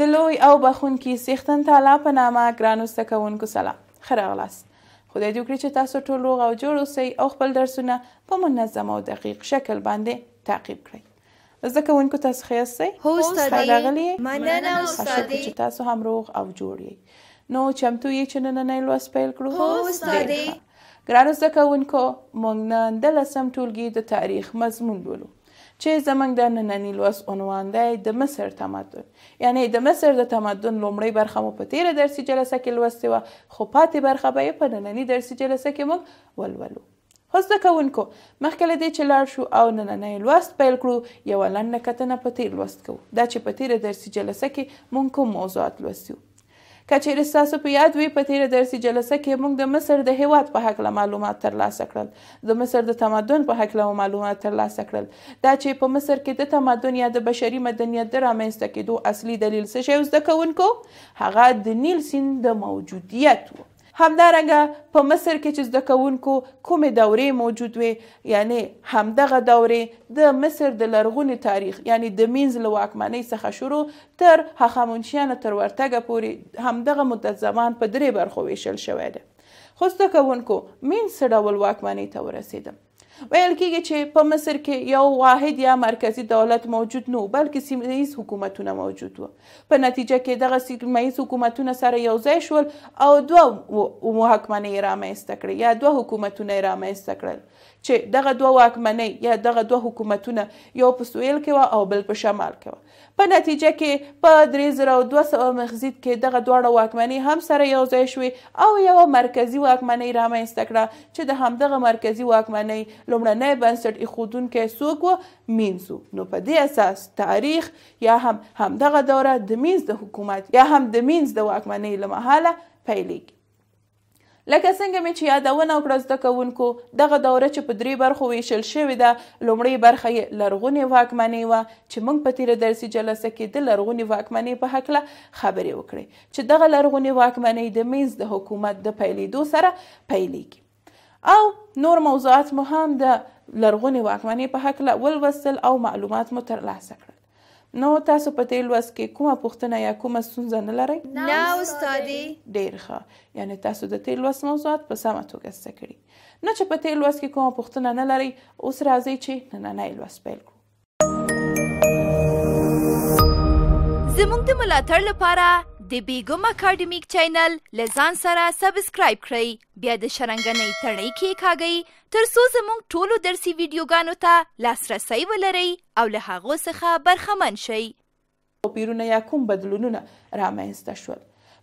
د لوی او بخونکي سیختن تعالی په نامه ګرانو زده کوونکو سلام ښه راغلاست خدای دې وکړي چې تاسو ټول روغ او جوړ اوسئ او خپل درسونه په منظم او دقیق شکل باندې تعقیب کړئ زده کوونکو تاسو ښه یاستئ هو استادې راغلي مننه استادې چې تاسو هم روغ او جوړ یئ نو چمتو یې چې نننی لوست پیل کړو هو استادې ګرانو زده کوونکو موږ نن د لسم ټولګي د تاریخ مضمون بولو چې زمنګ د نننی لوست عنوان دی د مصر تمدن یعنی د مصر د تمدن لومړی برخه مو په تیره درسي جلسه کې لوستې وه خو پاتې برخه به یې په نننی درسي جلسه کې موږ ولولو خو زده کوونکو مخکې له دې چې لاړ شو او نننی لوست پیل کړو یوه لنډه کتنه په تیر لوست کوو دا چې په تیره درسي جلسه کې موږ کوم موضوعات لوستي که چیرې ستاسو په یاد وي په تیره درسي جلسه کې موږ د مصر د هیواد په هکله معلومات ترلاسه کړل د مصر د تمدن په هکله معلومات ترلاسه کړل دا چې په مصر کې د تمدن یا د بشري مدنیت د رامنځته کېدو اصلي دلیل څه شی زده کوونکو هغه د نیل سیند د موجودیت و همدارنګه په مصر کې چې زده کوونکو کومې دورې موجود وي یعنی همدغه دورې د مصر د لرغوني تاریخ یعنی د مینز له واکمنۍ څخه شروع تر هخامنشیانو تر ورتګه پورې همدغه مدت زمان په درې برخو ویشل شوی دی خو زده کوونکو مینز څه ډول واکمنۍ ته ورسېده ویل کېږي چې په مصر کې یو واحد یا مرکزی دولت موجود نه و بلکې سیمه ییز حکومتونه موجود و په نتیجه کې دغه سیمه ییز حکومتونه سره یو ځای شول او دوه محکمنې یې رامنځته کړې یا دوه حکومتونه یې رامنځته کړل چې دغه دوه واکمنۍ یا دغه دوه حکومتونه یو په سویل کې وه او بل په شمال کې وه په نتیجه کې په 3200 مخزید کې دغه دواړه واکمنۍ هم سره یو ځای شوې او یو مرکزی واکمنۍ رامنځته کړه چې د همدغه مرکزی واکمنۍ لومړنی بنسټ ایښودونکی څوک و مینزو نو په دې اساس تاریخ یا هم همدغه دوره د مینز د حکومت یا هم د مینز د واکمنۍ له مهاله پیلیږي لکه څنګه مې چې یادونه وکړه زده کوونکو دغه دوره چې په درې برخو ویشل شوې ده لومړۍ برخه یې لرغونې واکمنۍ وه چې موږ په تیره درسي جلسه کې د لرغونې واکمنۍ په هکله خبرې وکړې چې دغه لرغونې واکمنۍ د مینز د حکومت د پیلېدو سره پیلېږي او نور موضوعات مو هم د لرغونې واکمنۍ په هکله ولوستل او معلومات مو ترلاسه کړل نو تاسو په دې لوست کې کومه پوښتنه یا کومه ستونزه نه لرئ نه استادې ډېر ښه یعنی تاسو د دې لوست موضوعات په سمه توګه زده کړي نه چې په دې لوست کې کومه پوښتنه نه لرئ اوس راځئ چې نننی لوست پیل کړو زموږ د ملاتړ لپاره د بیګم اکیډمیک چینل لزان سره سبسکرایب کړئ بیا د شرنګنۍ تړۍ کې کاږئ تر څو زموږ ټولو درسي ویډیوګانو ته لاسرسی ولرئ او له هغو څخه برخمن شئ توپیرونه یا کوم بدلونونه رامنځته شول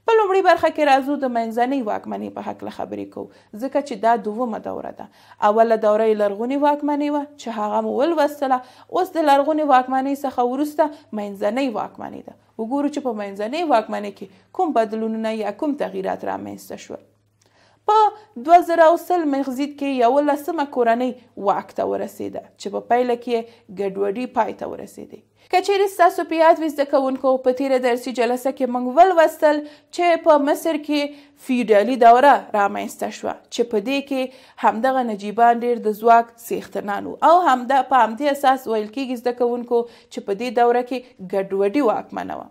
په لومړۍ برخه کې راځو د منځنۍ واکمنۍ په حق له خبرې کوو ځکه چې دا دومه دوره ده اوله دوره یې لرغونی واکمنۍ وه چې هغه مو ولوستله اوس د لرغونی واکمنۍ څخه وروسته منځنۍ واکمنۍ ده وګورو چې په منځنۍ واکمنۍ کې کوم بدلونونه یا کوم تغییرات رامنځته شول په 2000 مخزید کې یو لسمه کورنۍ واک ته ورسیده چې په پیله کې ګډوډي پای ته ورسیده کچېرې ستاسو په یاد وي زده کوونکو په تیره درسي جلسه کې موږ ولوستل چې په مصر کې فیوډالي دوره رامنځته شوه چې په دې کې همدغه نجیبان ډېر د ځواک څښتنان او همدا په همدې اساس ویل کېږي زده کوونکو چې په دې دوره کې ګډوډي واکمنه وه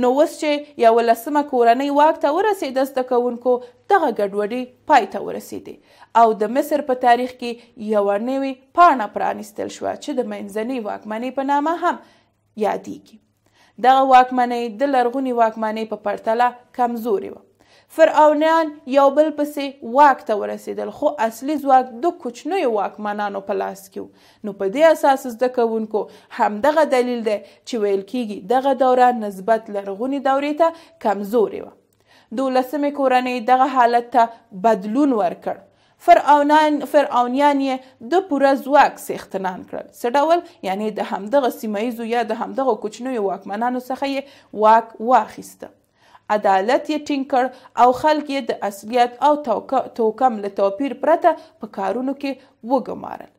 نو اوس چې یولسمه کورنۍ واک ته ورسېده زده کوونکو دغه ګډوډي پای ته ورسېدې او د مصر په تاریخ کې یوه نوې پاڼه پرانیستل شوه چې د منځنۍ واکمنۍ په نامه هم یادیږي دغه واکمنۍ د لرغونې واکمنۍ په پرتله کمزورې وه فرعونیان یو بل پسې واک ته ورسېدل خو اصلي ځواک د کوچنیو واکمنانو په لاس کې و نو په دې اساس زده کوونکو همدغه دلیل دی چې ویل کیږي دغه دوره نسبت لرغونې دورې ته کمزورې وه دولسمې کورنۍ دغه حالت ته بدلون ورکړ فرعونان فرعونیان یې د پوره ځواک څښتنان کړل څه ډول یعنی د همدغه سیمه ییزو یا د همدغه کوچنیو واکمنانو څخه یې واک واخیسته عدالت یې ټینګ کړ او خلک یې د اصلیت او توکم له توپیر پرته په کارونو کې وګمارل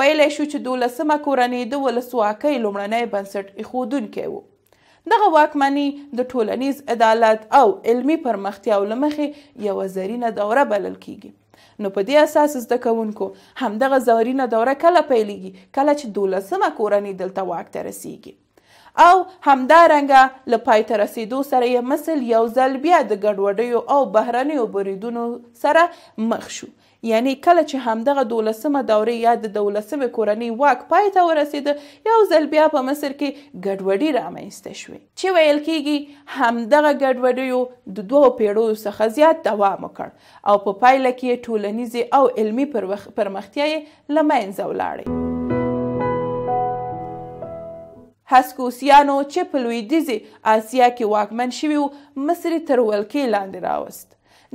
ویلی شو چې دولسمه کورنۍ د ولسواکۍ لومړنی بنسټ ایښودونکی و دغه واکمني د ټولنیز عدالت او علمي پرمختیاو له مخې یوه زرینه دوره بلل کیږي نو په دې اساس زده کوونکو همدغه زرینه دوره کله پیلیږي کله چې دولسمه کورنۍ دلته واک ته رسیږي او همدارنګه له پای ته رسیدو سره یې مثل یو ځل بیا د ګډوډیو او بهرنیو بریدونو سره مخ شو یعنی کله چې همدغه دولسمه دورې یا د دولسمې کورنۍ واک پای ته ورسېده یو ځل بیا په مصر کې ګډوډي رامنځته شوې چې ویل کېږي همدغه ګډوډیو د دوو پیړیو څخه زیات دوام وکړ او په پایله کې ټولنیزې او علمي پرمختیا یې له منځه ولاړې هسکوسیانو چې په لویدیځې آسیا کې واکمن شوي وو مصر تر ولکې لاندې راوست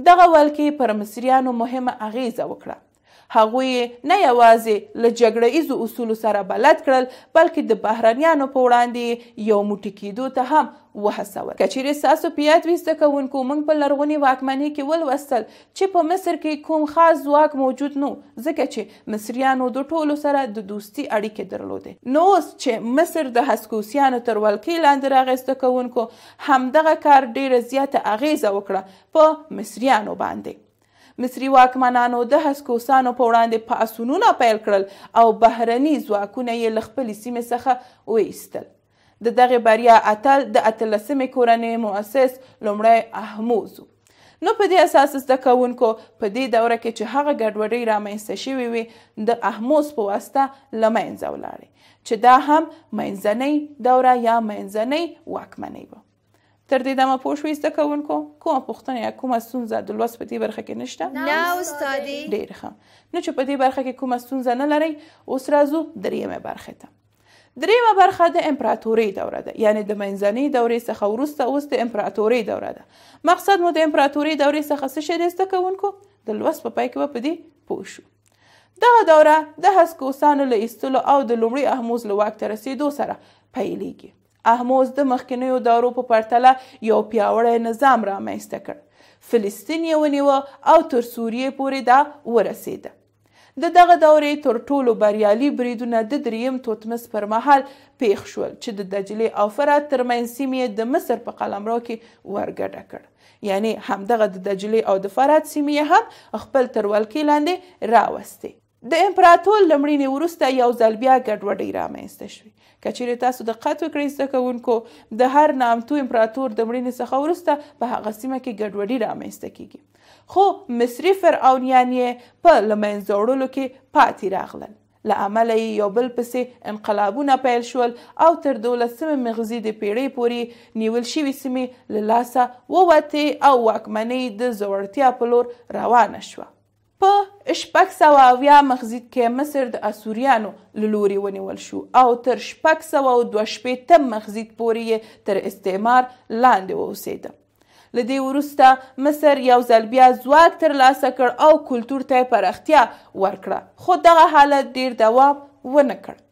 دغه ولکې پر مصریانو مهمه اغیزه وکړه هغوی نه یوازې له جګړه ایزو اصولو سره بلد کړل بلکې د بهرنیانو په وړاندې یو موټی کېدو ته هم وهڅول که چیرې ستاسو په یاد وي زده کوونکو موږ په لرغونې واکمنۍ کې ولوستل چې په مصر کې کوم خاص ځواک موجود نو ځکه چې مصریانو د ټولو سره د دوستي اړیکې درلودې نو اوس چې مصر د هسکوسیانو تر ولکې لاندې راغی زده کوونکو همدغه کار ډیره زیاته اغیزه وکړه په مصریانو باندې مصري واکمنانو د هسکوسانو په وړاندې پاسونونه پا پیل کړل او بهرني ځواکونه یې له خپلې سیمې څخه وایستل د دغې بریا اتل د اتلسمې کورنۍ مؤسس لومړی احموز نو په دې اساس زده کوونکو په دې دوره کې چې هغه ګډوډۍ رامنځته شوې وي د احموز په واسطه له منځه ولاړې چې دا هم منځنۍ دوره یا منځنۍ واکمنۍ وه تر دې دمه پوه شوي زده کوونکو کومه پوښتنه یا کومه ستونزه د لوست په دې برخه کې نشته نه استادې ډېر ښه نو چې په دې برخه کې کومه ستونزه نه لرئ اوس راځو درېیمې برخې ته دریمه برخه د امپراتوري دوره ده یعنی د منځنۍ دورې څخه وروسته اوس د امپراتوري دوره ده مقصد مو د امپراتوري دورې څخه څه شی زده کوونکو د لوست په پای کې په دې پوه شو دغه دوره د هسکوسانو له ایستلو او د لومړي احموز له واک ته رسیدو سره پیلیږي احموز د مخکنیو دورو په پرتله یو پیاوړی نظام رامنځته کړ فلسطین یې ونیوه او تر سوریې پورې دا ورسېده د دغه دورې تر ټولو بریالي بریدونه د دریم توتمس پر مهال پیښ شول چې د دجلې او فرات ترمنځ سیمې د مصر په قلمرو کې ورګډه کړ یعنی همدغه د دجلې او د فرات سیمې هم خپل تر ولکې لاندې راوستې د امپراتور لمړینې وروسته یو ځل بیا ګډوډۍ رامنځته شوې که چیرې تاسو دقت وکړئ زده کوونکو د هر نامتو امپراتور د مړینې څخه وروسته په هغه سیمه کې ګډوډي رامنځته کیږي خو مصري فرعونیان یې په لمنځه وړلو کې پاتې راغلل له امله یو بل پسې انقلابونه پیل شول او تر دولسمې مغزي د پیړۍ پورې نیول شوي سیمې له لاسه ووتې او واکمنۍ د زوړتیا په لور روانه شوه په شپږ سوه اویا مخزید کې مصر د اسوریانو له لوري ونیول شو او تر شپږ سوه او دوه شپېته مخزید پورې یې تر استعمار لاندې واوسېده له دې وروسته مصر یو ځل بیا ځواک ترلاسه کړ او کلتور ته یې پراختیا ورکړه خو دغه حالت ډیر دوام ونه کړ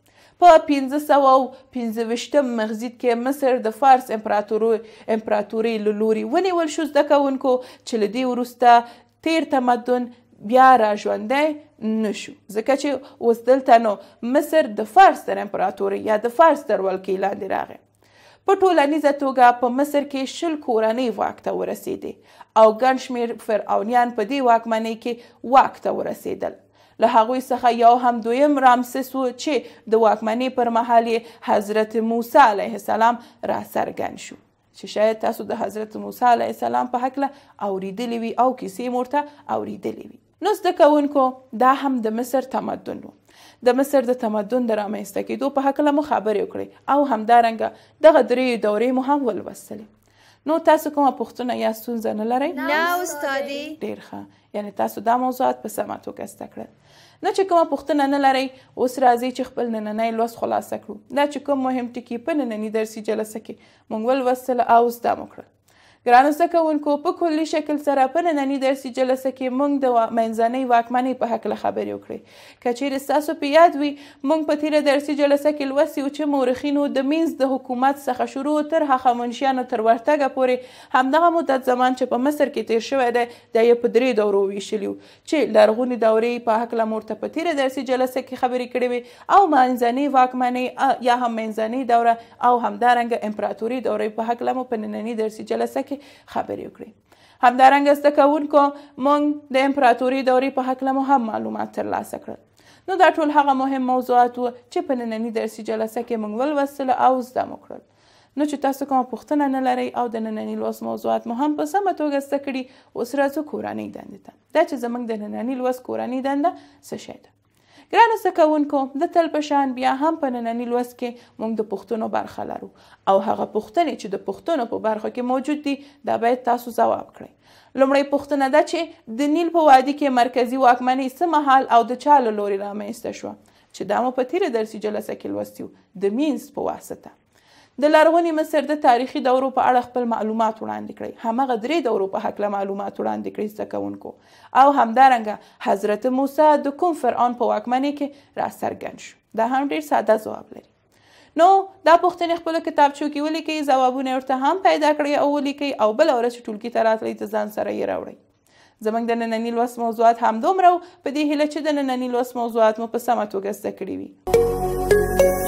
په 1525 مغزید کې مصر د فارس امپراتوري امپراتوري لوري ونیول شو ځکه چې له دې وروسته تیر تمدن بیا را ژوندی نشو ځکه چې اوس دلته نو مصر د فارس تر امپراتورۍ یا د فارس تر ولکې لاندې راغی په ټولنیزه توګه په مصر کې شل کورنۍ واک ته ورسېدې او ګڼ شمېر فرعونیان په دې واکمنۍ کې واک ته ورسېدل له هغوی څخه یو هم دویم رامسس و چې د واکمنۍ پر مهال حضرت موسی علیه السلام را څرګند شو چې شاید تاسو د حضرت موسی علیه السلام په هکله اوریدلی وي او کیسې مورته اوریدلی وي نو زده کوونکو دا هم د مصر تمدن و د مصر د تمدن د رامنځته کېدو په هکله مو خبرې وکړې او همدارنګه دغه درې دورې مو هم ولوستلې نو تاسو کومه پوښتنه یا ستونزه نه لرئ نه استادي ډېر ښه یعنی تاسو دا موضوعات په سمه توګه زده کړل نه چې کومه پوښتنه نه لرئ اوس راځئ چې خپل نننی لوست خلاصه کړو دا چې کوم مهم ټکي په ننني درسي جلسه کې موږ ولوستل او زده مو کړل ګرانو زده کوونکو په کلي شکل سره په ننني درسي جلسه کې موږ د منځنۍ واکمنۍ په هکله خبرې وکړې که چیرې ستاسو په یاد وي موږ په تیره درسي جلسه کې لوستي و چې مورخینو د مینځ د حکومت څخه شروع تر هخه منشیانو تر ورتګه پورې همدغه مدت زمان چې په مصر کې تیر شوی دی دا یې په درې دورو ویشلی چې لرغونې دورې په هکله مور ته په تیره درسي جلسه کې خبرې کړې وي او منځنۍ واکمنۍ یا هم منځنۍ دوره او همدارنګه امپراتوري دورې په هکله مو په ننني درسي جلسه کې خبرې وکړي همدارنګه زده کوونکو موږ د امپراتوري دورې په هکله مو هم معلومات ترلاسه کړل نو دا ټول هغه مهم موضوعات وو چې په ننني درسي جلسه کې موږ ولوستل او زده مو کړل نو چې تاسو کومه پوښتنه نه لرئ او د ننني لوست موضوعات مو هم په سمه توګه زده کړي اوس راځو کورنۍ دندې ته دا چې زموږ د ننني لوست کورنۍ دنده څه شی ده ګرانو زده کوونکو د تل په شان بیا هم په ننني لوست کې موږ د پوښتنو برخه لرو او هغه پوښتنې چې د پوښتنو په برخه کې موجود دي دا باید تاسو ځواب کړئ لومړی پوښتنه ده چې د نیل په وادي کې مرکزی واکمنۍ څه مهال او د چا له لورې رامنځته شوه چې دا مو په تیره درسي جلسه کې لوستي د مینز په واسطه د لرغوني مصر د تاریخي دورو په اړه خپل معلومات وړاندې کړئ همغه درې دورو په هکله معلومات وړاندې کړئ زده کوونکو او همدارنګه حضرت موسی د کوم فرعون په واکمنۍ کې راڅرګند شو دا هم ډیر ساده ځواب لري نو دا پوښتنې خپل کتابچو کې ولیکئ ځوابونه ورته هم پیدا کړئ او ولیکئ او بل ورځ ټولګي ته راتلئ ته ځان سره یې راوړئ زمنګ د نننی لوست موضوعات همدومره په دې هیله چې د نننی لوست موضوعات مو په سمه توګه زده کړي وي